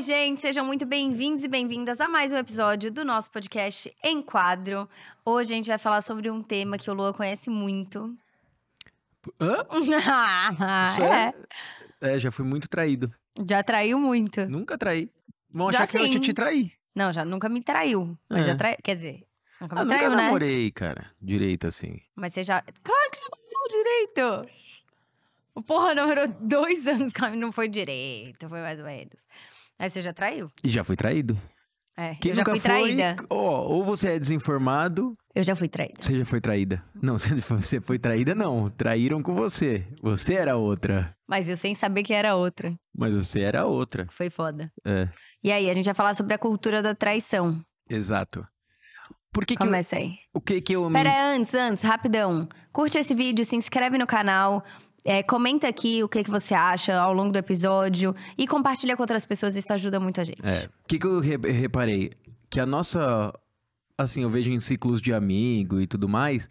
Oi, gente, sejam muito bem-vindos e bem-vindas a mais um episódio do nosso podcast Quadro. Hoje a gente vai falar sobre um tema que o Lua conhece muito. Hã? já, ah, é. é, já fui muito traído. Já traiu muito. Nunca traí. Vão achar já que eu te, te traí. Não, já nunca me traiu. Mas é. já traí. Quer dizer, nunca me ah, traiu, nunca né? namorei, cara, direito assim. Mas você já. Claro que já namorou direito! Porra, namorou dois anos, não foi direito, foi mais ou menos. Aí você já traiu? E já fui traído. É, Quem eu já fui traída. ó, ou você é desinformado. Eu já fui traída. Você já foi traída. Não, você foi traída, não. Traíram com você. Você era outra. Mas eu sem saber que era outra. Mas você era outra. Foi foda. É. E aí, a gente vai falar sobre a cultura da traição. Exato. Por que Começa que eu, aí. O que que eu... Pera, antes, antes, rapidão. Curte esse vídeo, se inscreve no canal, é, comenta aqui o que, que você acha ao longo do episódio e compartilha com outras pessoas, isso ajuda muito a gente. É, o é, que, que eu re reparei? Que a nossa. Assim, eu vejo em ciclos de amigo e tudo mais,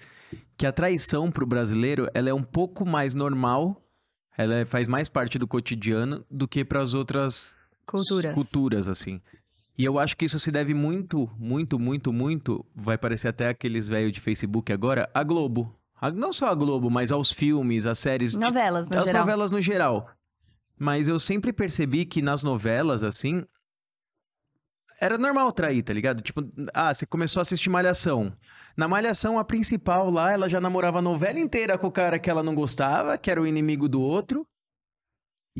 que a traição pro brasileiro ela é um pouco mais normal, ela é, faz mais parte do cotidiano do que para as outras culturas. culturas, assim. E eu acho que isso se deve muito, muito, muito, muito. Vai parecer até aqueles velhos de Facebook agora, a Globo. Não só a Globo, mas aos filmes, às séries. Novelas, no às geral. As novelas no geral. Mas eu sempre percebi que nas novelas, assim. Era normal trair, tá ligado? Tipo, ah, você começou a assistir Malhação. Na Malhação, a principal lá, ela já namorava a novela inteira com o cara que ela não gostava, que era o inimigo do outro.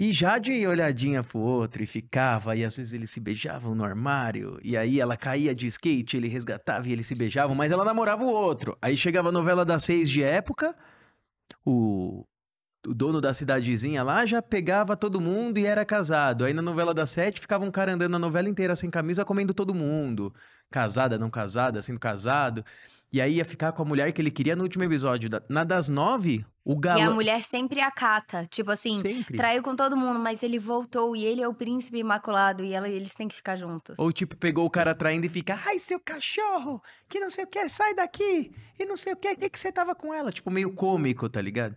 E já de olhadinha pro outro e ficava, e às vezes eles se beijavam no armário, e aí ela caía de skate, ele resgatava e eles se beijavam, mas ela namorava o outro. Aí chegava a novela das seis de época, o, o dono da cidadezinha lá já pegava todo mundo e era casado. Aí na novela das sete ficava um cara andando a novela inteira sem camisa, comendo todo mundo. Casada, não casada, sendo casado. E aí ia ficar com a mulher que ele queria no último episódio. Na das nove, o galã... E a mulher sempre acata. Tipo assim, sempre. traiu com todo mundo, mas ele voltou e ele é o príncipe imaculado e ela, eles têm que ficar juntos. Ou tipo, pegou o cara traindo e fica, ai, seu cachorro, que não sei o que, sai daqui, e não sei o que, que que você tava com ela? Tipo, meio cômico, tá ligado?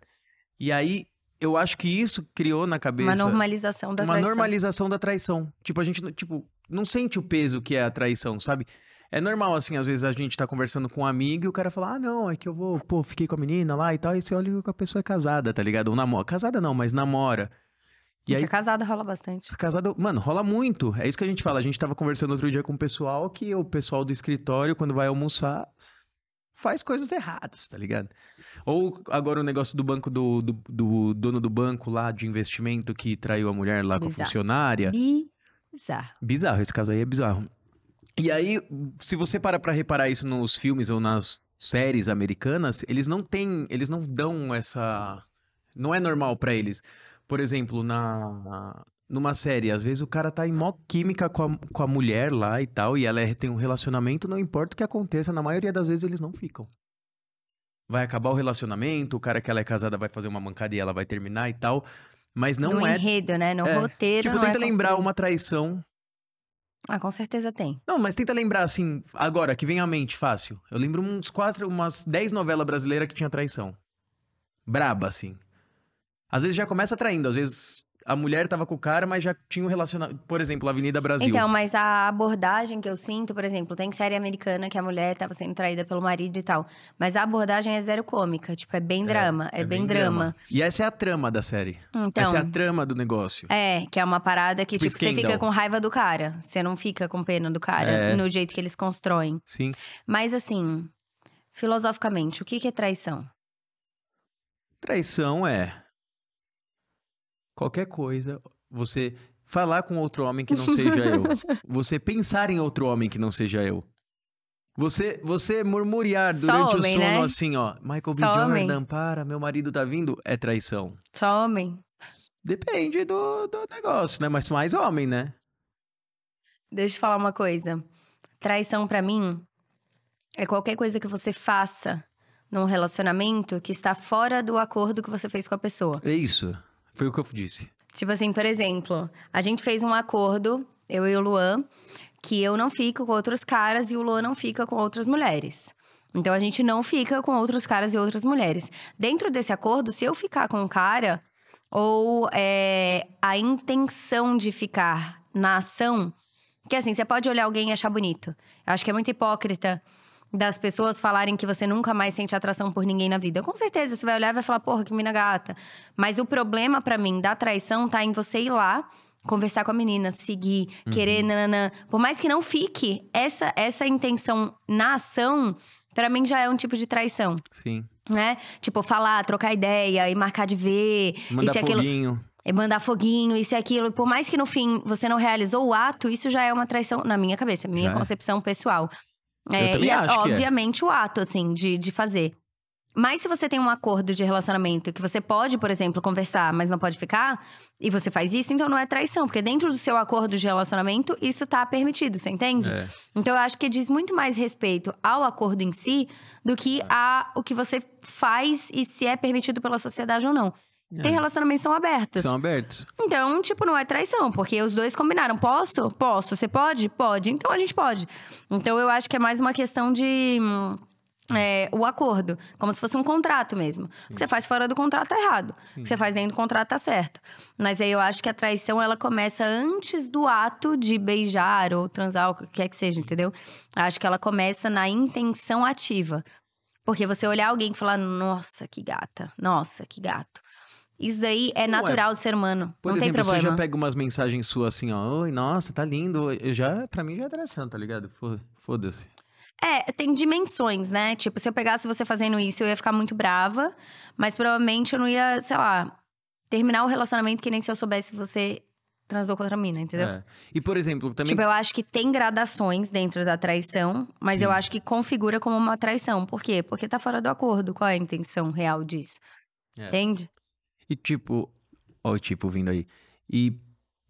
E aí, eu acho que isso criou na cabeça... Uma normalização da uma traição. Uma normalização da traição. Tipo, a gente, tipo, não sente o peso que é a traição, sabe? É normal, assim, às vezes a gente tá conversando com um amigo e o cara fala, ah, não, é que eu vou, pô, fiquei com a menina lá e tal, e você olha que a pessoa é casada, tá ligado? Ou namora. Casada não, mas namora. E aí, é casado rola bastante. É casado, mano, rola muito. É isso que a gente fala. A gente tava conversando outro dia com o pessoal que o pessoal do escritório, quando vai almoçar, faz coisas erradas, tá ligado? Ou agora o negócio do banco do, do, do dono do banco lá de investimento que traiu a mulher lá bizarro. com a funcionária. Bizarro. Bizarro. Esse caso aí é bizarro. E aí, se você para pra reparar isso nos filmes ou nas séries americanas, eles não têm, eles não dão essa... Não é normal para eles. Por exemplo, na, numa série, às vezes o cara tá em mó química com a, com a mulher lá e tal, e ela é, tem um relacionamento, não importa o que aconteça, na maioria das vezes eles não ficam. Vai acabar o relacionamento, o cara que ela é casada vai fazer uma mancada e ela vai terminar e tal, mas não no é... No enredo, né? No é, roteiro Tipo, é tenta é lembrar uma traição ah, com certeza tem. Não, mas tenta lembrar assim, agora, que vem à mente, fácil. Eu lembro uns quatro, umas dez novelas brasileiras que tinha traição. Braba, assim. Às vezes já começa traindo, às vezes a mulher tava com o cara, mas já tinha um relacionamento. Por exemplo, Avenida Brasil. Então, mas a abordagem que eu sinto, por exemplo, tem série americana que a mulher tava sendo traída pelo marido e tal. Mas a abordagem é zero cômica. Tipo, é bem é, drama. É, é, é bem, bem drama. drama. E essa é a trama da série. Então, essa é a trama do negócio. É, que é uma parada que, tipo, tipo você fica com raiva do cara. Você não fica com pena do cara é. no jeito que eles constroem. Sim. Mas assim, filosoficamente, o que, que é traição? Traição é qualquer coisa, você falar com outro homem que não seja eu, você pensar em outro homem que não seja eu. Você, você murmurar durante homem, o sono né? assim, ó, Michael B. Jordan, homem. para, meu marido tá vindo, é traição. Só homem. Depende do, do negócio, né? Mas mais homem, né? Deixa eu falar uma coisa. Traição para mim é qualquer coisa que você faça num relacionamento que está fora do acordo que você fez com a pessoa. É isso. Foi o que eu disse. Tipo assim, por exemplo, a gente fez um acordo, eu e o Luan, que eu não fico com outros caras e o Luan não fica com outras mulheres. Então a gente não fica com outros caras e outras mulheres. Dentro desse acordo, se eu ficar com um cara, ou é, a intenção de ficar na ação, que assim, você pode olhar alguém e achar bonito. Eu acho que é muito hipócrita das pessoas falarem que você nunca mais sente atração por ninguém na vida. Com certeza, você vai olhar e vai falar, porra, que mina gata. Mas o problema para mim da traição tá em você ir lá, conversar com a menina, seguir, uhum. querer, nananã. Por mais que não fique, essa, essa intenção na ação, para mim já é um tipo de traição. Sim. Né? Tipo, falar, trocar ideia e marcar de ver. Mandar e foguinho. Aquilo... e mandar foguinho, isso e aquilo. Por mais que no fim você não realizou o ato, isso já é uma traição, na minha cabeça, minha já é. concepção é. pessoal. É, e, é. obviamente, é. o ato, assim, de, de fazer. Mas se você tem um acordo de relacionamento que você pode, por exemplo, conversar, mas não pode ficar, e você faz isso, então não é traição, porque dentro do seu acordo de relacionamento isso tá permitido, você entende? É. Então eu acho que diz muito mais respeito ao acordo em si do que é. a o que você faz e se é permitido pela sociedade ou não. É. Tem relacionamentos que são abertos. São abertos. Então, tipo, não é traição, porque os dois combinaram. Posso? Posso. Você pode? Pode. Então a gente pode. Então eu acho que é mais uma questão de. Hum, é, o acordo, como se fosse um contrato mesmo. Sim. O que você faz fora do contrato tá errado. Sim. O que você faz dentro do contrato tá certo. Mas aí eu acho que a traição ela começa antes do ato de beijar ou transar, o que quer que seja, Sim. entendeu? Acho que ela começa na intenção ativa. Porque você olhar alguém e falar, nossa, que gata, nossa, que gato. Isso daí é, é natural do ser humano. Por não exemplo, tem problema. você já pega umas mensagens suas assim, ó, oi, nossa, tá lindo. Eu já, pra mim já é interessante, tá ligado? Foda-se. É, tem dimensões, né? Tipo, se eu pegasse você fazendo isso, eu ia ficar muito brava, mas provavelmente eu não ia, sei lá, terminar o relacionamento que nem se eu soubesse você transou contra a mina, entendeu? É. E, por exemplo, também. Tipo, eu acho que tem gradações dentro da traição, mas Sim. eu acho que configura como uma traição. Por quê? Porque tá fora do acordo. Qual é a intenção real disso? É. Entende? E tipo, ó, o tipo vindo aí. E,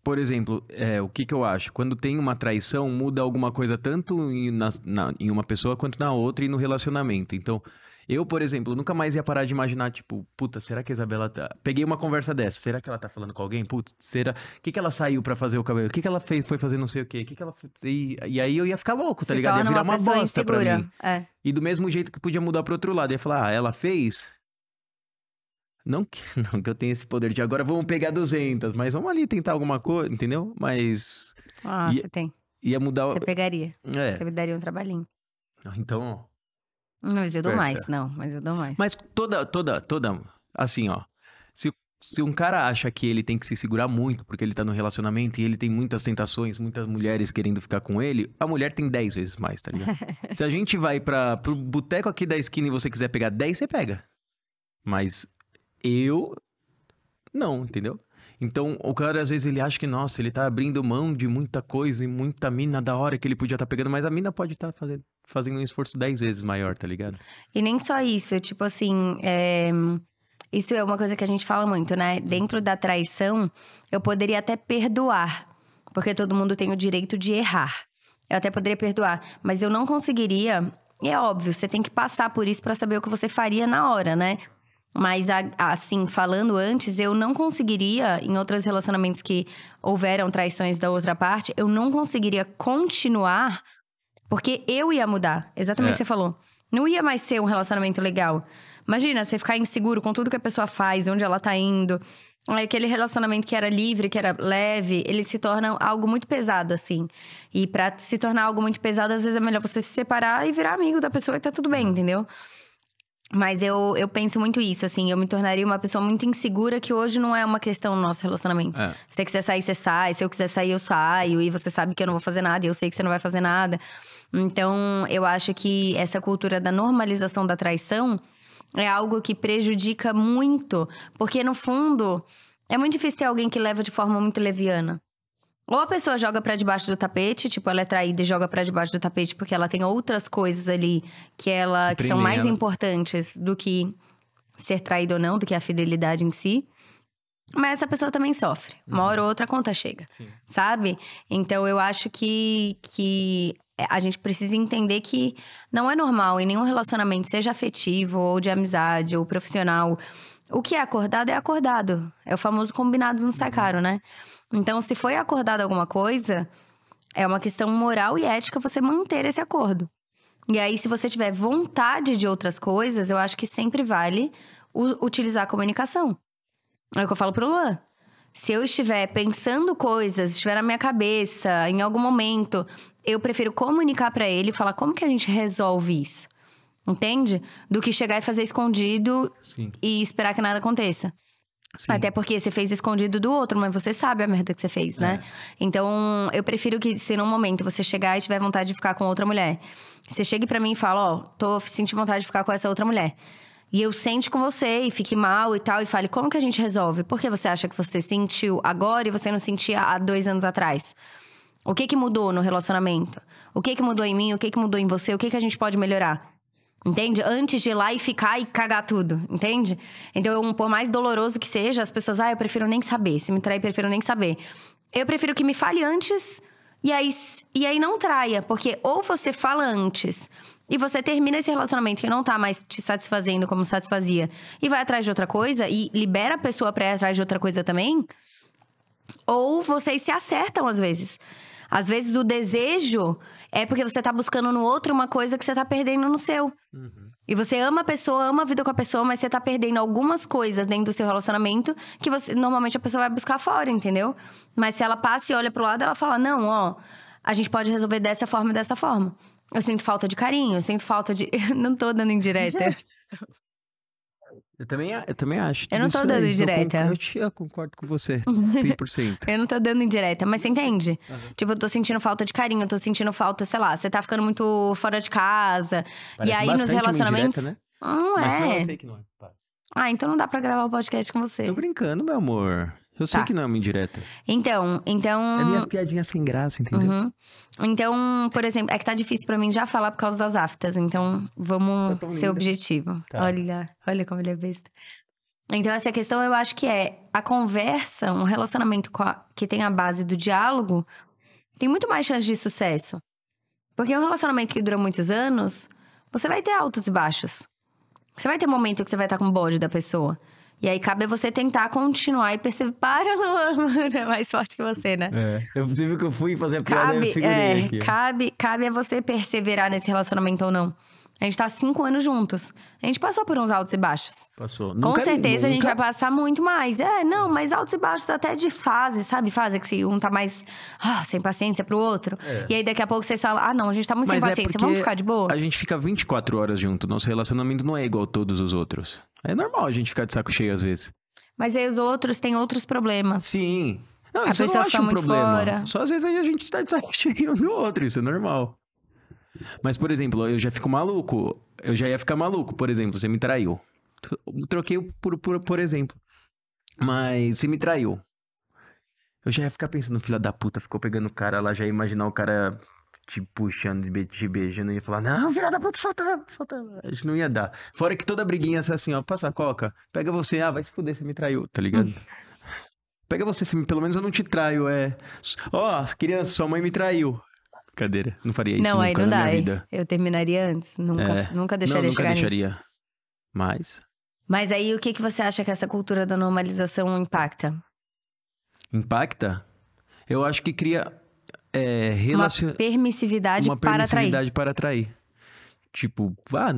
por exemplo, é, o que, que eu acho? Quando tem uma traição, muda alguma coisa tanto em, na, na, em uma pessoa quanto na outra e no relacionamento. Então, eu, por exemplo, nunca mais ia parar de imaginar, tipo, puta, será que a Isabela tá. Peguei uma conversa dessa, será que ela tá falando com alguém? Puta, será. O que, que ela saiu para fazer o cabelo? O que, que ela fez, foi fazer não sei o quê? O que, que ela. E, e aí eu ia ficar louco, tá Se ligado? Ia virar uma, uma bosta insegura. pra mim. É. E do mesmo jeito que podia mudar pro outro lado, ia falar, ah, ela fez. Não que, não que eu tenha esse poder de agora vamos pegar 200, mas vamos ali tentar alguma coisa, entendeu? Mas. Ah, você tem. Ia mudar Você pegaria. É. Você me daria um trabalhinho. Ah, então. mas eu dou mais, não, mas eu dou mais. Mas toda, toda, toda. Assim, ó. Se, se um cara acha que ele tem que se segurar muito porque ele tá no relacionamento e ele tem muitas tentações, muitas mulheres querendo ficar com ele, a mulher tem 10 vezes mais, tá ligado? se a gente vai para pro boteco aqui da esquina e você quiser pegar 10, você pega. Mas eu não, entendeu? Então, o cara às vezes ele acha que, nossa, ele tá abrindo mão de muita coisa e muita mina da hora que ele podia estar tá pegando, mas a mina pode estar tá fazendo, fazendo um esforço dez vezes maior, tá ligado? E nem só isso, tipo assim, é... isso é uma coisa que a gente fala muito, né? Dentro da traição, eu poderia até perdoar, porque todo mundo tem o direito de errar. Eu até poderia perdoar, mas eu não conseguiria. E é óbvio, você tem que passar por isso para saber o que você faria na hora, né? Mas, assim, falando antes, eu não conseguiria, em outros relacionamentos que houveram traições da outra parte, eu não conseguiria continuar porque eu ia mudar. Exatamente é. o que você falou. Não ia mais ser um relacionamento legal. Imagina você ficar inseguro com tudo que a pessoa faz, onde ela tá indo. É, aquele relacionamento que era livre, que era leve, ele se torna algo muito pesado, assim. E para se tornar algo muito pesado, às vezes é melhor você se separar e virar amigo da pessoa e tá tudo bem, uhum. entendeu? Mas eu, eu penso muito isso, assim. Eu me tornaria uma pessoa muito insegura, que hoje não é uma questão no nosso relacionamento. É. Se você quiser sair, você sai. Se eu quiser sair, eu saio. E você sabe que eu não vou fazer nada. E eu sei que você não vai fazer nada. Então, eu acho que essa cultura da normalização da traição é algo que prejudica muito. Porque, no fundo, é muito difícil ter alguém que leva de forma muito leviana. Ou a pessoa joga para debaixo do tapete, tipo, ela é traída e joga para debaixo do tapete porque ela tem outras coisas ali que ela que, que são mais importantes do que ser traído ou não, do que a fidelidade em si. Mas essa pessoa também sofre. Uma uhum. hora ou outra a conta chega. Sim. Sabe? Então eu acho que, que é, a gente precisa entender que não é normal em nenhum relacionamento, seja afetivo ou de amizade ou profissional. O que é acordado é acordado. É o famoso combinado não sai uhum. caro, né? Então, se foi acordado alguma coisa, é uma questão moral e ética você manter esse acordo. E aí, se você tiver vontade de outras coisas, eu acho que sempre vale utilizar a comunicação. É o que eu falo pro Luan. Se eu estiver pensando coisas, estiver na minha cabeça, em algum momento, eu prefiro comunicar para ele e falar como que a gente resolve isso. Entende? Do que chegar e fazer escondido Sim. e esperar que nada aconteça. Sim. Até porque você fez escondido do outro, mas você sabe a merda que você fez, né? É. Então, eu prefiro que, se num momento você chegar e tiver vontade de ficar com outra mulher, você chegue para mim e fala: Ó, oh, tô sentindo vontade de ficar com essa outra mulher. E eu sente com você e fique mal e tal, e fale: como que a gente resolve? Por que você acha que você sentiu agora e você não sentia há dois anos atrás? O que que mudou no relacionamento? O que que mudou em mim? O que que mudou em você? O que que a gente pode melhorar? Entende? Antes de ir lá e ficar e cagar tudo, entende? Então, por mais doloroso que seja, as pessoas, ah, eu prefiro nem saber. Se me trair, prefiro nem saber. Eu prefiro que me fale antes e aí, e aí não traia, porque ou você fala antes e você termina esse relacionamento que não tá mais te satisfazendo como satisfazia e vai atrás de outra coisa e libera a pessoa pra ir atrás de outra coisa também, ou vocês se acertam às vezes. Às vezes o desejo é porque você tá buscando no outro uma coisa que você tá perdendo no seu. Uhum. E você ama a pessoa, ama a vida com a pessoa, mas você tá perdendo algumas coisas dentro do seu relacionamento que você normalmente a pessoa vai buscar fora, entendeu? Mas se ela passa e olha pro lado, ela fala: "Não, ó, a gente pode resolver dessa forma e dessa forma". Eu sinto falta de carinho, eu sinto falta de. não tô dando indireta. Eu também, eu também acho. Eu não tô dando aí. Então, direta. Eu, te, eu concordo com você, 100%. eu não tô dando indireta, mas você entende? Uhum. Tipo, eu tô sentindo falta de carinho, eu tô sentindo falta, sei lá, você tá ficando muito fora de casa. Parece e aí nos relacionamentos. Indireta, né? Não é. Mas não, eu é. sei que não é. Ah, então não dá pra gravar o podcast com você. Tô brincando, meu amor. Eu sei tá. que não é uma indireta. Então, então. É minhas piadinhas sem graça, entendeu? Uhum. Então, por exemplo, é que tá difícil para mim já falar por causa das aftas, então vamos tá ser objetivo. Tá. Olha, olha como ele é besta. Então, essa questão eu acho que é a conversa, um relacionamento a, que tem a base do diálogo, tem muito mais chance de sucesso. Porque um relacionamento que dura muitos anos, você vai ter altos e baixos. Você vai ter momento que você vai estar com o bode da pessoa. E aí cabe você tentar continuar e perceber, para, Luan, é mais forte que você, né? É. Eu percebi que eu fui fazer a piada cabe, e eu segurei é, aqui. Cabe, cabe a você perseverar nesse relacionamento ou não. A gente tá cinco anos juntos. A gente passou por uns altos e baixos. Passou. Com certeza nunca... a gente vai passar muito mais. É, não, mas altos e baixos até de fase, sabe? Fase que se um tá mais ah, sem paciência pro outro. É. E aí daqui a pouco vocês falam, ah, não, a gente tá muito mas sem é paciência, é vamos ficar de boa? A gente fica 24 horas junto. Nosso relacionamento não é igual a todos os outros. É normal a gente ficar de saco cheio às vezes. Mas aí os outros têm outros problemas. Sim. Não, a isso eu não acho um problema. Fora. Só às vezes a gente tá de saco cheio um do outro, isso é normal. Mas, por exemplo, eu já fico maluco. Eu já ia ficar maluco, por exemplo, você me traiu. Troquei por, por, por exemplo. Mas você me traiu. Eu já ia ficar pensando, filha da puta, ficou pegando o cara lá, já ia imaginar o cara te tipo, puxando, te beijando, e ia falar, não, filha da puta, soltando, soltando. A gente não ia dar. Fora que toda briguinha é assim, ó, passa a coca, pega você, ah, vai se fuder, você me traiu, tá ligado? Hum. pega você, pelo menos eu não te traio, é. Ó, oh, criança, sua mãe me traiu. Cadeira. Não faria isso não, nunca aí não dá. vida. Eu terminaria antes. Nunca, é. nunca deixaria não, nunca chegar deixaria. nisso. Mas... Mas aí, o que, que você acha que essa cultura da normalização impacta? Impacta? Eu acho que cria... É, relacion... Uma permissividade uma para permissividade atrair. para atrair. Tipo, ah,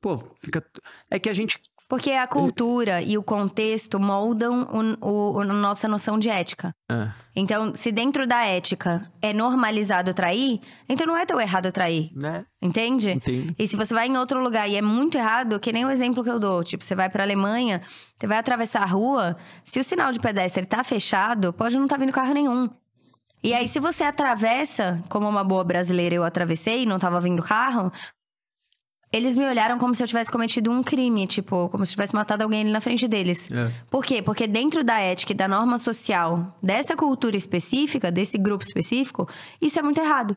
pô, fica... É que a gente porque a cultura e o contexto moldam o, o nossa noção de ética. É. Então, se dentro da ética é normalizado trair, então não é tão errado trair. Né? Entende? Entendo. E se você vai em outro lugar e é muito errado, que nem o exemplo que eu dou. Tipo, você vai pra Alemanha, você vai atravessar a rua, se o sinal de pedestre tá fechado, pode não estar tá vindo carro nenhum. E aí, se você atravessa, como uma boa brasileira eu atravessei, não estava vindo carro, eles me olharam como se eu tivesse cometido um crime, tipo, como se eu tivesse matado alguém ali na frente deles. É. Por quê? Porque dentro da ética e da norma social, dessa cultura específica, desse grupo específico, isso é muito errado.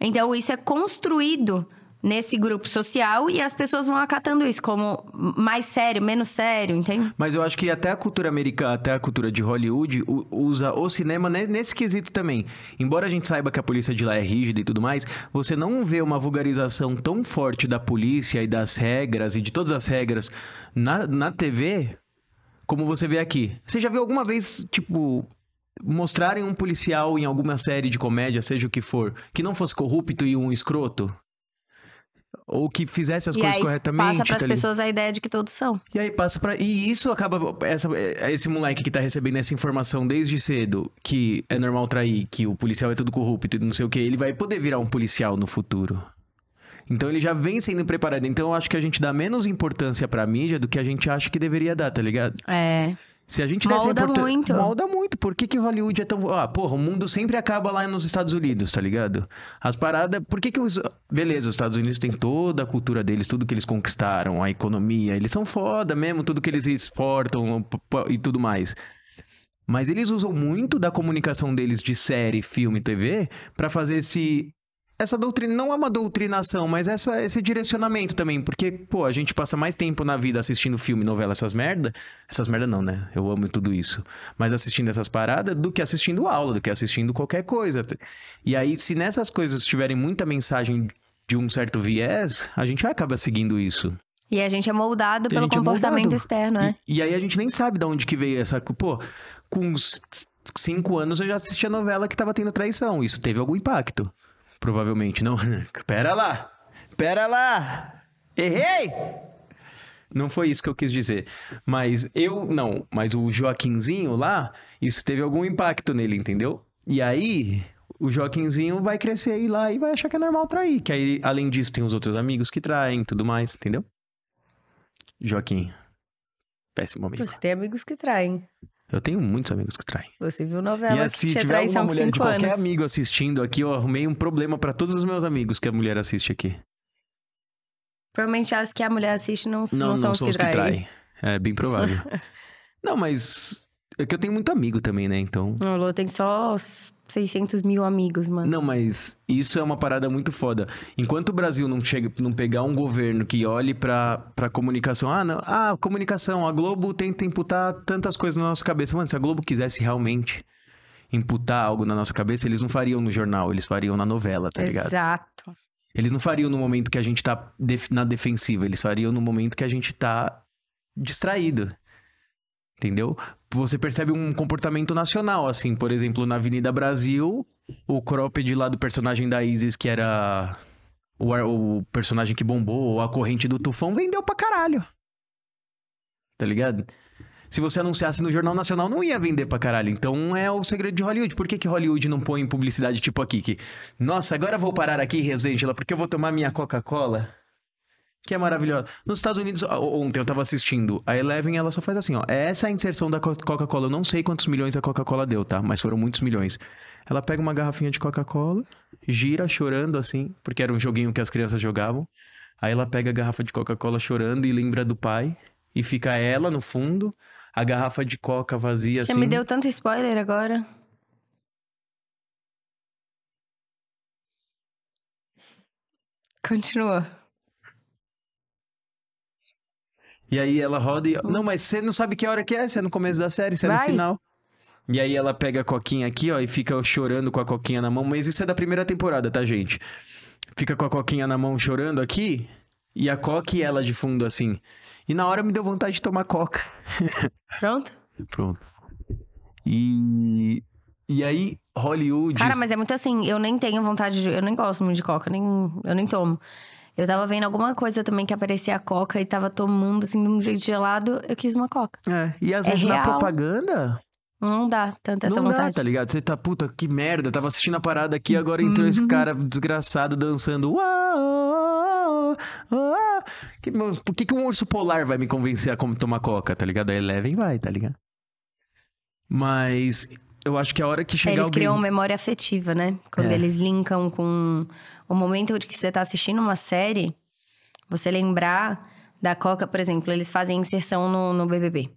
Então, isso é construído nesse grupo social e as pessoas vão acatando isso como mais sério, menos sério, entende? Mas eu acho que até a cultura americana, até a cultura de Hollywood usa o cinema nesse quesito também. Embora a gente saiba que a polícia de lá é rígida e tudo mais, você não vê uma vulgarização tão forte da polícia e das regras e de todas as regras na, na TV como você vê aqui. Você já viu alguma vez, tipo, mostrarem um policial em alguma série de comédia, seja o que for, que não fosse corrupto e um escroto? ou que fizesse as e coisas aí corretamente. Passa para as tá pessoas a ideia de que todos são. E aí passa para e isso acaba essa, é, esse moleque que tá recebendo essa informação desde cedo que é normal trair, que o policial é todo corrupto e não sei o que, ele vai poder virar um policial no futuro. Então ele já vem sendo preparado. Então eu acho que a gente dá menos importância pra mídia do que a gente acha que deveria dar, tá ligado? É. Se a gente desse molda muito. Molda muito. Por que, que Hollywood é tão. Ah, porra, o mundo sempre acaba lá nos Estados Unidos, tá ligado? As paradas. Por que, que os. Beleza, os Estados Unidos têm toda a cultura deles, tudo que eles conquistaram, a economia. Eles são foda mesmo, tudo que eles exportam e tudo mais. Mas eles usam muito da comunicação deles de série, filme, TV para fazer esse essa doutrina não é uma doutrinação, mas essa, esse direcionamento também, porque, pô, a gente passa mais tempo na vida assistindo filme, novela, essas merda, essas merda não, né? Eu amo tudo isso, mas assistindo essas paradas do que assistindo aula, do que assistindo qualquer coisa. E aí, se nessas coisas tiverem muita mensagem de um certo viés, a gente acaba seguindo isso. E a gente é moldado pelo é comportamento é externo, né? E, e, aí a gente nem sabe de onde que veio essa. Pô, com uns cinco anos eu já assistia novela que tava tendo traição. Isso teve algum impacto. Provavelmente não. Pera lá! Pera lá! Errei! Não foi isso que eu quis dizer. Mas eu, não, mas o Joaquinzinho lá, isso teve algum impacto nele, entendeu? E aí, o Joaquinzinho vai crescer aí lá e vai achar que é normal trair. Que aí, além disso, tem os outros amigos que traem tudo mais, entendeu? Joaquim. Péssimo amigo. Você tem amigos que traem. Eu tenho muitos amigos que traem. Você viu novela e, assim, que tinha traição qualquer amigo assistindo aqui, eu arrumei um problema para todos os meus amigos que a mulher assiste aqui. Provavelmente as que a mulher assiste não, não, não são, não os, que, os que traem. É bem provável. não, mas é que eu tenho muito amigo também, né? Então. Não, Lô tem só 600 mil amigos, mano. Não, mas isso é uma parada muito foda. Enquanto o Brasil não chega, não pegar um governo que olhe pra, pra comunicação, ah, não, ah, comunicação, a Globo tenta imputar tantas coisas na nossa cabeça. Mano, se a Globo quisesse realmente imputar algo na nossa cabeça, eles não fariam no jornal, eles fariam na novela, tá ligado? Exato. Eles não fariam no momento que a gente tá def na defensiva, eles fariam no momento que a gente tá distraído entendeu? Você percebe um comportamento nacional, assim, por exemplo, na Avenida Brasil, o cropped lá do personagem da Isis, que era o, o personagem que bombou, a corrente do tufão, vendeu pra caralho. Tá ligado? Se você anunciasse no Jornal Nacional, não ia vender pra caralho. Então é o segredo de Hollywood. Por que, que Hollywood não põe publicidade tipo aqui? Que, nossa, agora vou parar aqui, Rosângela, porque eu vou tomar minha Coca-Cola que é maravilhosa. Nos Estados Unidos, ontem eu tava assistindo, a Eleven ela só faz assim, ó. Essa é a inserção da Coca-Cola. Eu não sei quantos milhões a Coca-Cola deu, tá? Mas foram muitos milhões. Ela pega uma garrafinha de Coca-Cola, gira chorando assim, porque era um joguinho que as crianças jogavam. Aí ela pega a garrafa de Coca-Cola chorando e lembra do pai. E fica ela no fundo, a garrafa de Coca vazia Você assim. Você me deu tanto spoiler agora. Continua. E aí ela roda e. Uhum. Não, mas você não sabe que hora que é, você é no começo da série, você é no final. E aí ela pega a coquinha aqui, ó, e fica chorando com a coquinha na mão. Mas isso é da primeira temporada, tá, gente? Fica com a coquinha na mão chorando aqui, e a coca e ela de fundo, assim. E na hora me deu vontade de tomar coca. Pronto? Pronto. E. E aí, Hollywood. Cara, mas é muito assim, eu nem tenho vontade de. Eu nem gosto muito de coca, nem, eu nem tomo. Eu tava vendo alguma coisa também que aparecia a coca e tava tomando, assim, de um jeito gelado, eu quis uma coca. É, e às é vezes real. na propaganda... Não dá tanta essa não vontade. Não dá, tá ligado? Você tá, puta, que merda, tava assistindo a parada aqui, agora entrou esse uhum. cara desgraçado dançando... Uau, por que, que um urso polar vai me convencer a tomar coca, tá ligado? A Eleven vai, tá ligado? Mas eu acho que a hora que chegar eles alguém... criam uma memória afetiva, né? Quando é. eles linkam com o momento de que você está assistindo uma série, você lembrar da Coca, por exemplo, eles fazem inserção no, no BBB.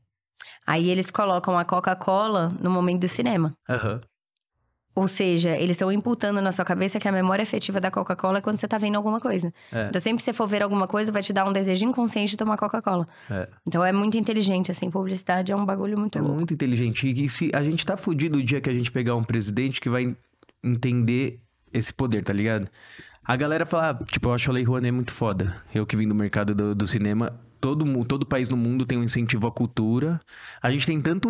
Aí eles colocam a Coca-Cola no momento do cinema. Uhum. Ou seja, eles estão imputando na sua cabeça que a memória afetiva da Coca-Cola é quando você está vendo alguma coisa. É. Então, sempre que você for ver alguma coisa, vai te dar um desejo inconsciente de tomar Coca-Cola. É. Então, é muito inteligente, assim. Publicidade é um bagulho muito É louco. muito inteligente. E se a gente tá fudido o dia que a gente pegar um presidente que vai entender esse poder, tá ligado? A galera fala, ah, tipo, eu acho a Lei Rouanet muito foda. Eu que vim do mercado do, do cinema, todo, todo país no mundo tem um incentivo à cultura. A gente tem tanto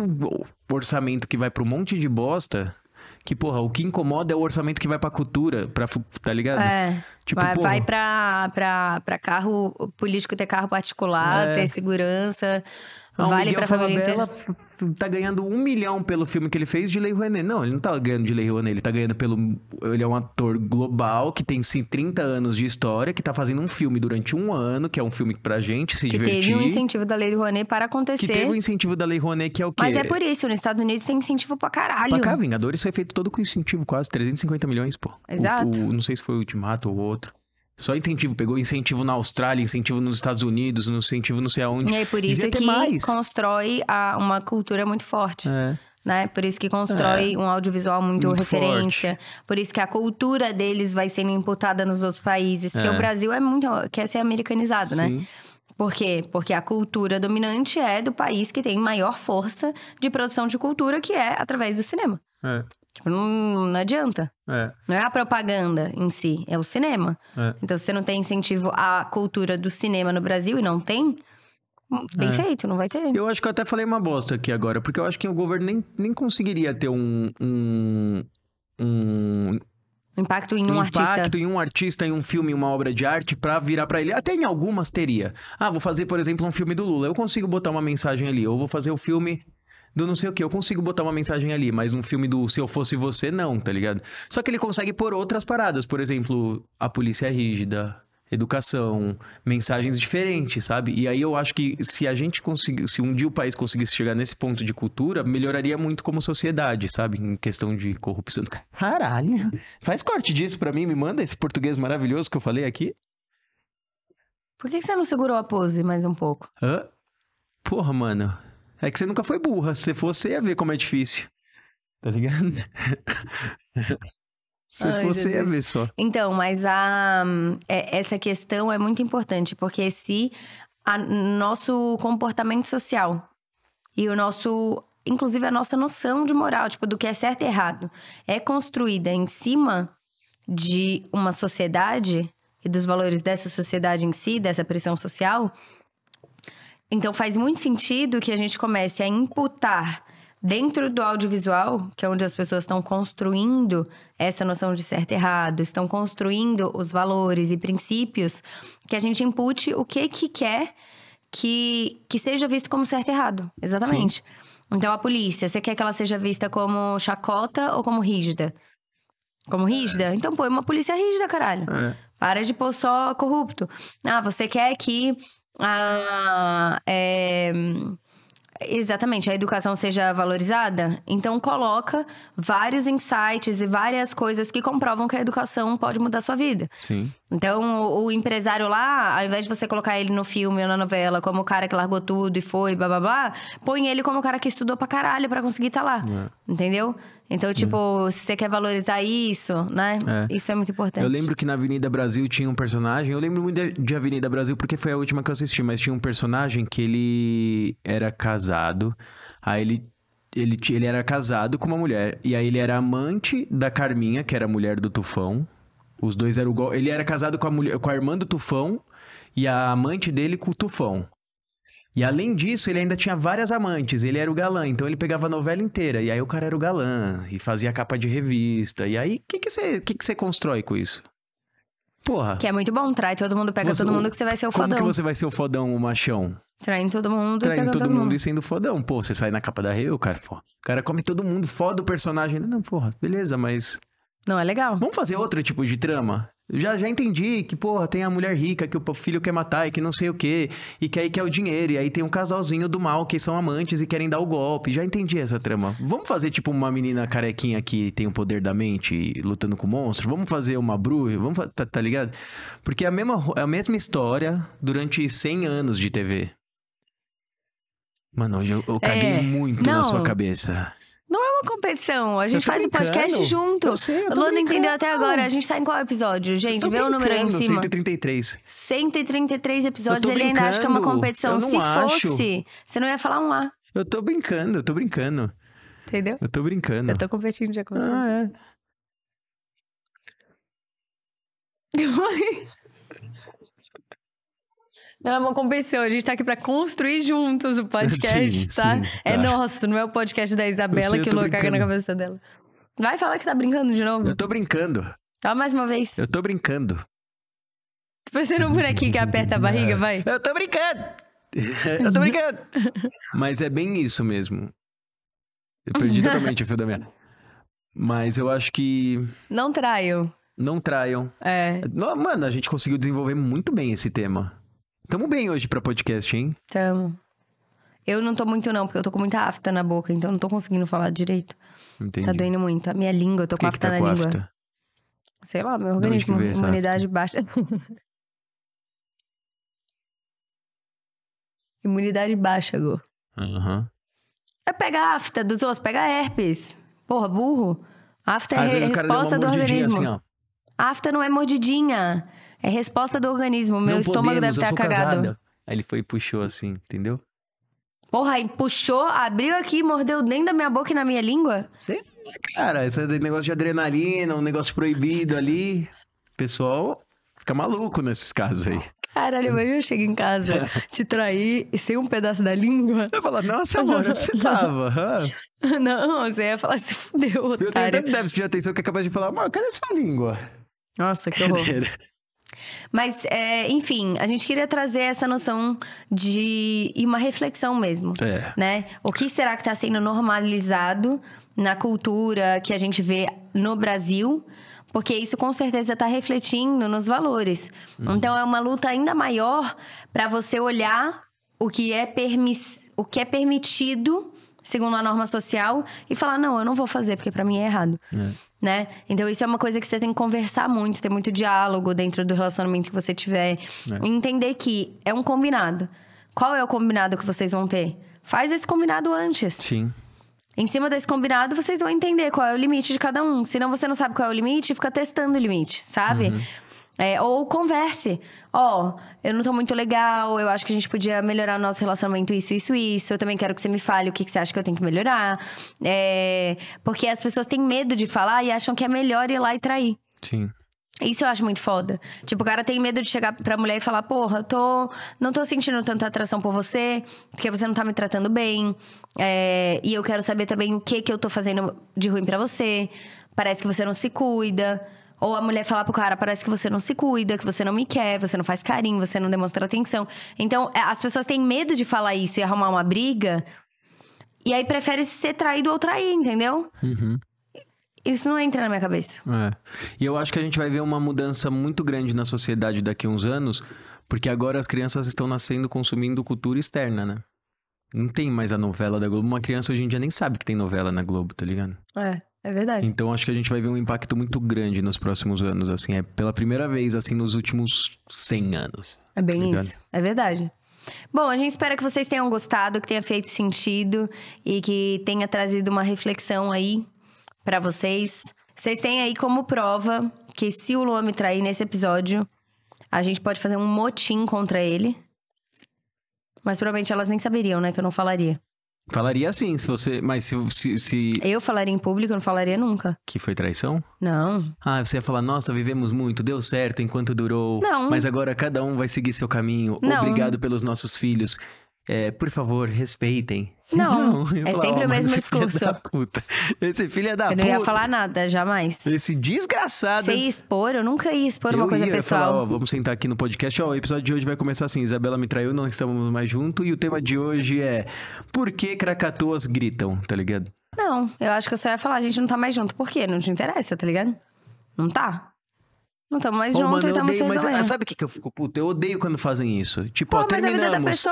orçamento que vai para um monte de bosta que, porra, o que incomoda é o orçamento que vai pra cultura, pra, tá ligado? É. Tipo, vai, porra. vai pra, pra, pra carro político ter carro particular, é. ter segurança. O ah, vale Miguel pra família inteira. tá ganhando um milhão pelo filme que ele fez de Lei Rouanet. Não, ele não tá ganhando de Lei Rouanet, ele tá ganhando pelo... Ele é um ator global que tem sim, 30 anos de história, que tá fazendo um filme durante um ano, que é um filme pra gente se que divertir. teve um incentivo da Lei Rouanet para acontecer. Que teve um incentivo da Lei Rouanet, que é o quê? Mas é por isso, nos Estados Unidos tem incentivo pra caralho. Pra cá, Vingadores foi feito todo com incentivo, quase 350 milhões, pô. Exato. O, o, não sei se foi o Ultimato ou outro. Só incentivo. Pegou incentivo na Austrália, incentivo nos Estados Unidos, incentivo não sei aonde. E é por isso que constrói a, uma cultura muito forte. É. Né? Por isso que constrói é. um audiovisual muito, muito referência. Forte. Por isso que a cultura deles vai sendo imputada nos outros países. Porque é. o Brasil é muito. quer ser americanizado, né? Sim. né? Por quê? Porque a cultura dominante é do país que tem maior força de produção de cultura, que é através do cinema. É. Tipo, não, não adianta. É. Não é a propaganda em si, é o cinema. É. Então, se você não tem incentivo à cultura do cinema no Brasil e não tem, bem é. feito, não vai ter. Eu acho que eu até falei uma bosta aqui agora, porque eu acho que o governo nem, nem conseguiria ter um, um, um... Impacto em um, um artista. Impacto em um artista, em um filme, em uma obra de arte, para virar para ele. Até em algumas teria. Ah, vou fazer, por exemplo, um filme do Lula. Eu consigo botar uma mensagem ali. Ou vou fazer o filme do não sei o que. Eu consigo botar uma mensagem ali, mas um filme do Se Eu Fosse Você, não, tá ligado? Só que ele consegue pôr outras paradas. Por exemplo, a polícia é rígida, educação, mensagens diferentes, sabe? E aí eu acho que se a gente conseguir, se um dia o país conseguisse chegar nesse ponto de cultura, melhoraria muito como sociedade, sabe? Em questão de corrupção. Caralho! Faz corte disso para mim, me manda esse português maravilhoso que eu falei aqui. Por que, que você não segurou a pose mais um pouco? Hã? Porra, mano. É que você nunca foi burra. Se você fosse, você ia ver como é difícil. Tá ligado? Se Ai, fosse, ia ver só. Então, mas a, é, essa questão é muito importante, porque se a, nosso comportamento social e o nosso. Inclusive a nossa noção de moral, tipo, do que é certo e errado, é construída em cima de uma sociedade e dos valores dessa sociedade em si, dessa pressão social, então faz muito sentido que a gente comece a imputar dentro do audiovisual, que é onde as pessoas estão construindo essa noção de certo e errado, estão construindo os valores e princípios, que a gente impute o que que quer que, que seja visto como certo e errado. Exatamente. Sim. Então a polícia, você quer que ela seja vista como chacota ou como rígida? Como rígida? É. Então põe uma polícia rígida, caralho. É. Para de pôr só corrupto. Ah, você quer que a. É, exatamente, a educação seja valorizada, então coloca vários insights e várias coisas que comprovam que a educação pode mudar a sua vida. Sim. Então, o, o empresário lá, ao invés de você colocar ele no filme ou na novela como o cara que largou tudo e foi, bababá, põe ele como o cara que estudou pra caralho pra conseguir estar tá lá. É. Entendeu? Então, tipo, hum. se você quer valorizar isso, né? É. Isso é muito importante. Eu lembro que na Avenida Brasil tinha um personagem. Eu lembro muito de Avenida Brasil porque foi a última que eu assisti, mas tinha um personagem que ele era casado. Aí ele ele, ele era casado com uma mulher. E aí ele era amante da Carminha, que era a mulher do Tufão. Os dois eram igual. Ele era casado com a, mulher, com a irmã do Tufão e a amante dele com o Tufão. E além disso, ele ainda tinha várias amantes, ele era o galã, então ele pegava a novela inteira, e aí o cara era o galã, e fazia capa de revista, e aí o que você que que que constrói com isso? Porra. Que é muito bom, trai todo mundo, pega você, todo mundo que você vai ser o como fodão. Como que você vai ser o fodão, o machão? Traindo todo mundo Traindo todo, todo mundo, e sendo fodão. Pô, você sai na capa da Rio, cara, pô. O cara come todo mundo, foda o personagem. Não, porra, beleza, mas não é legal. Vamos fazer outro tipo de trama? já, já entendi que, porra, tem a mulher rica que o filho quer matar e que não sei o quê, e que aí quer o dinheiro, e aí tem um casalzinho do mal que são amantes e querem dar o golpe. Já entendi essa trama. Vamos fazer, tipo, uma menina carequinha que tem o poder da mente lutando com o monstro? Vamos fazer uma bruxa? Vamos tá, tá, ligado? Porque é a, mesma, é a mesma história durante 100 anos de TV. Mano, hoje eu, eu caguei é, muito não, na sua cabeça. Não é uma competição, a gente faz o podcast junto. Eu sei, eu a Luana entendeu até agora. A gente tá em qual episódio, gente? Vê o número aí em cima. 133. 133 episódios, ele ainda acha que é uma competição. Se acho. fosse, você não ia falar um A. Eu tô brincando, eu tô brincando. Entendeu? Eu tô brincando. Eu tô competindo já com você. Ah, é. Não é uma competição, a gente tá aqui pra construir juntos o podcast, sim, tá? Sim, é tá? É nosso, não é o podcast da Isabela sei, que o louco caga na cabeça dela. Vai falar que tá brincando de novo? Eu tô brincando. Tá mais uma vez. Eu tô brincando. Tô parecendo um bonequinho que aperta a barriga, vai. Eu tô brincando! Eu tô brincando! Mas é bem isso mesmo. Eu perdi totalmente o fio da minha. Mas eu acho que. Não traiam. Não traiam. É. Mano, a gente conseguiu desenvolver muito bem esse tema. Tamo bem hoje pra podcast, hein? Tamo. Eu não tô muito, não, porque eu tô com muita afta na boca, então não tô conseguindo falar direito. Tá Entendi. Tá doendo muito. A minha língua, eu tô que com tá afta tá na com língua. Afta? Sei lá, meu organismo, imunidade afta? baixa. imunidade baixa, Gô. Aham. Uhum. É pegar afta dos outros, pega herpes. Porra, burro. Afta é Às é resposta do assim, organismo. Assim, afta não é mordidinha. É resposta do organismo. Meu não estômago podemos, deve estar tá cagado. Casada. Aí ele foi e puxou assim, entendeu? Porra, aí puxou, abriu aqui, mordeu dentro da minha boca e na minha língua? Sim, cara. Esse negócio de adrenalina, um negócio proibido ali. O pessoal fica maluco nesses casos aí. Caralho, imagina eu chego em casa, te trair e sem um pedaço da língua. Eu ia falar, nossa, amor, onde você tava? Não, você ia falar, se fudeu, otário. Eu tenho deve de atenção que é de falar, amor, cadê sua língua? Nossa, que horror. Mas, é, enfim, a gente queria trazer essa noção de e uma reflexão mesmo, é. né? O que será que está sendo normalizado na cultura que a gente vê no Brasil? Porque isso com certeza está refletindo nos valores. Hum. Então é uma luta ainda maior para você olhar o que é o que é permitido segundo a norma social e falar não, eu não vou fazer porque para mim é errado. É né? Então isso é uma coisa que você tem que conversar muito, ter muito diálogo dentro do relacionamento que você tiver. É. entender que é um combinado. Qual é o combinado que vocês vão ter? Faz esse combinado antes. Sim. Em cima desse combinado, vocês vão entender qual é o limite de cada um. Senão você não sabe qual é o limite, fica testando o limite, sabe? Uhum. É, ou converse. Ó, oh, eu não tô muito legal, eu acho que a gente podia melhorar nosso relacionamento, isso, isso, isso. Eu também quero que você me fale o que, que você acha que eu tenho que melhorar. É, porque as pessoas têm medo de falar e acham que é melhor ir lá e trair. Sim. Isso eu acho muito foda. Tipo, o cara tem medo de chegar pra mulher e falar: Porra, eu tô, não tô sentindo tanta atração por você, porque você não tá me tratando bem. É, e eu quero saber também o que que eu tô fazendo de ruim para você. Parece que você não se cuida. Ou a mulher falar pro cara, parece que você não se cuida, que você não me quer, você não faz carinho, você não demonstra atenção. Então, é, as pessoas têm medo de falar isso e arrumar uma briga. E aí prefere ser traído ou trair, entendeu? Uhum. Isso não entra na minha cabeça. É. E eu acho que a gente vai ver uma mudança muito grande na sociedade daqui a uns anos, porque agora as crianças estão nascendo consumindo cultura externa, né? Não tem mais a novela da Globo. Uma criança hoje em dia nem sabe que tem novela na Globo, tá ligado? É. É verdade. Então acho que a gente vai ver um impacto muito grande nos próximos anos, assim, é pela primeira vez assim nos últimos 100 anos. É bem tá isso. É verdade. Bom, a gente espera que vocês tenham gostado, que tenha feito sentido e que tenha trazido uma reflexão aí para vocês. Vocês têm aí como prova que se o Luan me trair nesse episódio, a gente pode fazer um motim contra ele. Mas provavelmente elas nem saberiam, né, que eu não falaria. Falaria assim, se você. Mas se, se, se, Eu falaria em público, eu não falaria nunca. Que foi traição? Não. Ah, você ia falar, nossa, vivemos muito, deu certo enquanto durou. Não. Mas agora cada um vai seguir seu caminho. Não. Obrigado pelos nossos filhos. É, por favor, respeitem. Não, não. é falar, sempre oh, o mesmo discurso. Filho da puta. Esse filho é da puta. Eu não ia falar nada, jamais. Esse desgraçado. Se expor, eu nunca ia expor eu uma coisa pessoal. Falar, vamos sentar aqui no podcast. o episódio de hoje vai começar assim: Isabela me traiu, não estamos mais juntos. E o tema de hoje é Por que cracatoas gritam, tá ligado? Não, eu acho que eu só ia falar, a gente não tá mais junto. Por quê? Não te interessa, tá ligado? Não tá? Não estamos mais Pô, junto odeio, mas, é, Sabe o que, que eu fico puto? Eu odeio quando fazem isso. Tipo, Pô, ó, terminamos.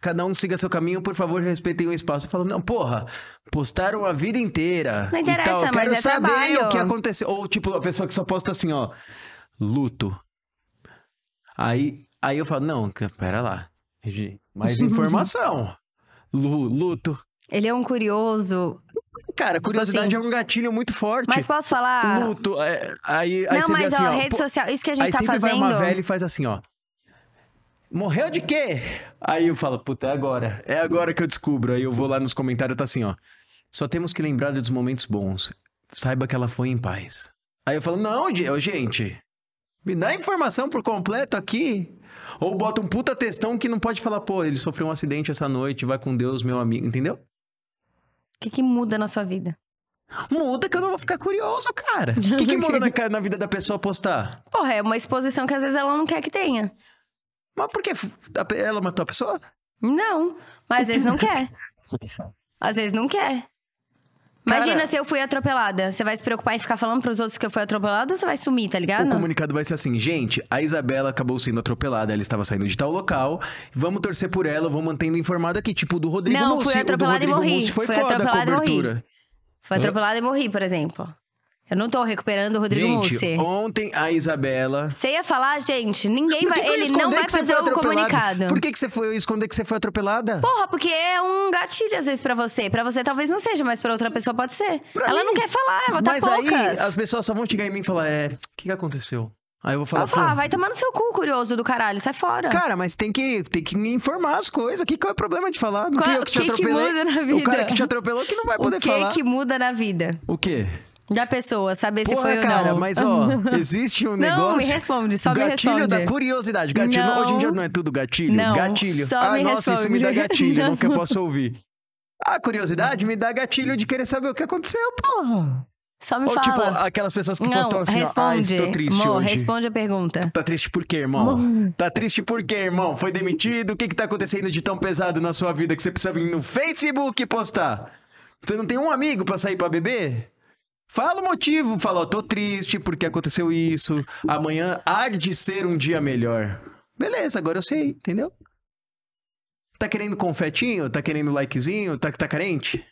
Cada um siga seu caminho, por favor, respeitem o espaço. Eu falo, não, porra, postaram a vida inteira. Não interessa, Eu mas quero é saber trabalho. o que aconteceu. Ou, tipo, a pessoa que só posta assim, ó, luto. Aí, aí eu falo, não, pera lá. Mais informação. Luto. Ele é um curioso Cara, tipo curiosidade tipo assim, é um gatilho muito forte. Mas posso falar? Luto. É, aí, aí Não, mas assim, ó, rede social, isso que a gente aí tá sempre fazendo. Vai uma velha e faz assim, ó. Morreu de quê? Aí eu falo, puta, é agora. É agora que eu descubro. Aí eu vou lá nos comentários, tá assim, ó. Só temos que lembrar dos momentos bons. Saiba que ela foi em paz. Aí eu falo, não, gente, me dá informação por completo aqui. Ou bota um puta textão que não pode falar, pô, ele sofreu um acidente essa noite, vai com Deus, meu amigo, entendeu? que, que muda na sua vida? Muda que eu não vou ficar curioso, cara. O que, que muda na, na vida da pessoa postar? Porra, é uma exposição que às vezes ela não quer que tenha. Mas por que? Ela matou a pessoa? Não, mas às vezes não quer. Às vezes não quer. Imagina Cara, se eu fui atropelada. Você vai se preocupar em ficar falando pros outros que eu fui atropelada ou você vai sumir, tá ligado? O comunicado vai ser assim: gente, a Isabela acabou sendo atropelada, ela estava saindo de tal local, vamos torcer por ela, vou mantendo informada aqui. Tipo, do Rodrigo Não, Mussi, fui atropelada e morri. Foi fui atropelada e morri. Foi atropelada e morri, por exemplo. Eu não tô recuperando o Rodrigo gente, Mussi. Ontem a Isabela. Você ia falar, gente, ninguém vai. Ele não vai fazer o comunicado. Por que, que você foi esconder que você foi atropelada? Porra, porque é um gatilho às vezes pra você. Pra você talvez não seja, mas pra outra pessoa pode ser. Pra ela mim? não quer falar, ela mas tá poucas. Mas aí as pessoas só vão chegar em mim e falar: é, o que, que aconteceu? Aí eu vou falar. Eu vou falar, vai tomar no seu cu, curioso do caralho, sai fora. Cara, mas tem que, tem que informar as coisas. O que, é o problema de falar? Não Qual, fui é eu que te que Que muda na vida? O cara que te atropelou que não vai poder o que falar. O que que muda na vida? O quê? Da pessoa, saber Porra, se foi cara, ou não. mas ó, existe um negócio... Não, me responde, só gatilho me responde. Gatilho da curiosidade. Gatilho, não. hoje em dia não é tudo gatilho? Não, gatilho. Só ah, me nossa, responde. isso me dá gatilho, não. nunca posso ouvir. A curiosidade me dá gatilho de querer saber o que aconteceu, porra. Só me Ou, tipo, fala. tipo, aquelas pessoas que não, postam assim, responde. ó, ah, tô triste Mô, hoje. responde a pergunta. Tá triste por quê, irmão? Tá triste por quê, irmão? Foi demitido? O que que tá acontecendo de tão pesado na sua vida que você precisa vir no Facebook postar? Você não tem um amigo pra sair pra beber? Fala o motivo, fala, ó, tô triste porque aconteceu isso, amanhã há de ser um dia melhor. Beleza, agora eu sei, entendeu? Tá querendo confetinho? Tá querendo likezinho? Tá, tá carente?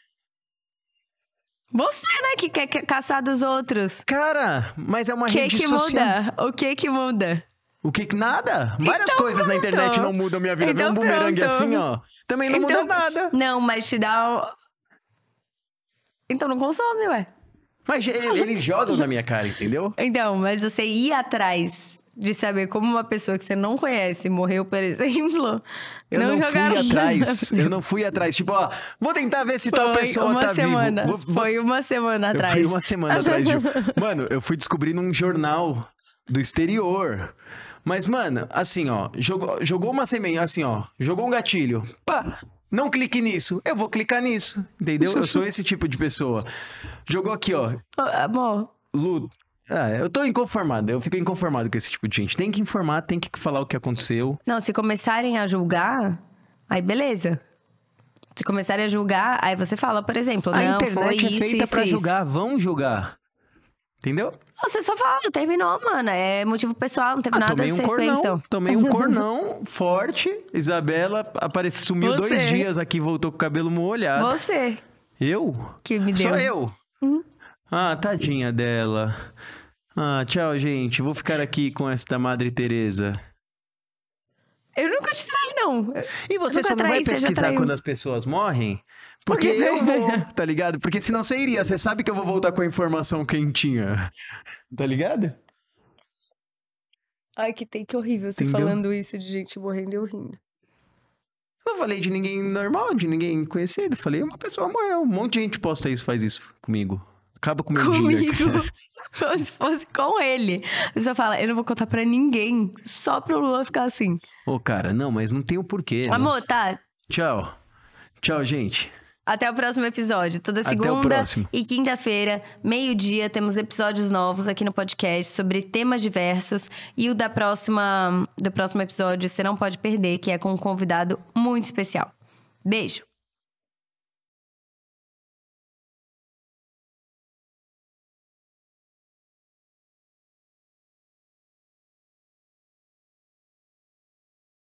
Você, né, que quer caçar dos outros. Cara, mas é uma que rede que social. Muda? O que que muda? O que que nada? Várias então, coisas pronto. na internet não mudam minha vida. Então, um bumerangue assim, ó. Também não então, muda nada. Não, mas te dá. Então não consome, ué. Mas eles ele é jogam na minha cara, entendeu? Então, mas você ia atrás de saber como uma pessoa que você não conhece morreu, por exemplo. Eu não, não fui atrás. Eu não fui atrás. Tipo, ó, vou tentar ver se foi tal pessoa uma tá semana. vivo. Vou, Foi uma semana atrás. Foi uma semana atrás. De... Mano, eu fui descobrir num jornal do exterior. Mas, mano, assim, ó, jogou, jogou uma semente, assim, ó, jogou um gatilho. Pá! Não clique nisso. Eu vou clicar nisso. Entendeu? Eu sou esse tipo de pessoa. Jogou aqui, ó. Amor. Lu. Ah, eu tô inconformado. Eu fico inconformado com esse tipo de gente. Tem que informar, tem que falar o que aconteceu. Não, se começarem a julgar, aí beleza. Se começarem a julgar, aí você fala, por exemplo, a não, internet foi é feita isso, pra isso. julgar, vão julgar. Entendeu? Você só falou terminou, mano. É motivo pessoal, não teve ah, nada tomei um Tomei um cornão forte. Isabela apareceu, sumiu Você. dois dias aqui, voltou com o cabelo molhado. Você. Eu? Que me deu. Só eu. Hum? Ah, tadinha dela. Ah, tchau, gente. Vou ficar aqui com esta Madre Teresa. Eu nunca te traí, não. E você só não vai pesquisar quando as pessoas morrem? Porque eu vou, tá ligado? Porque senão você iria. Você sabe que eu vou voltar com a informação quentinha. Tá ligado? Ai, que take horrível você Entendeu? falando isso de gente morrendo e eu rindo. Não falei de ninguém normal, de ninguém conhecido. Falei, uma pessoa morreu. Um monte de gente posta isso, faz isso comigo. Acaba com meu Comigo. Dinner, se fosse com ele. A pessoa fala, eu não vou contar pra ninguém. Só pro Lula ficar assim. Ô, cara, não, mas não tem o um porquê. Né? Amor, tá. Tchau. Tchau, gente. Até o próximo episódio. Toda segunda e quinta-feira, meio-dia, temos episódios novos aqui no podcast sobre temas diversos. E o da próxima, do próximo episódio você não pode perder, que é com um convidado muito especial. Beijo!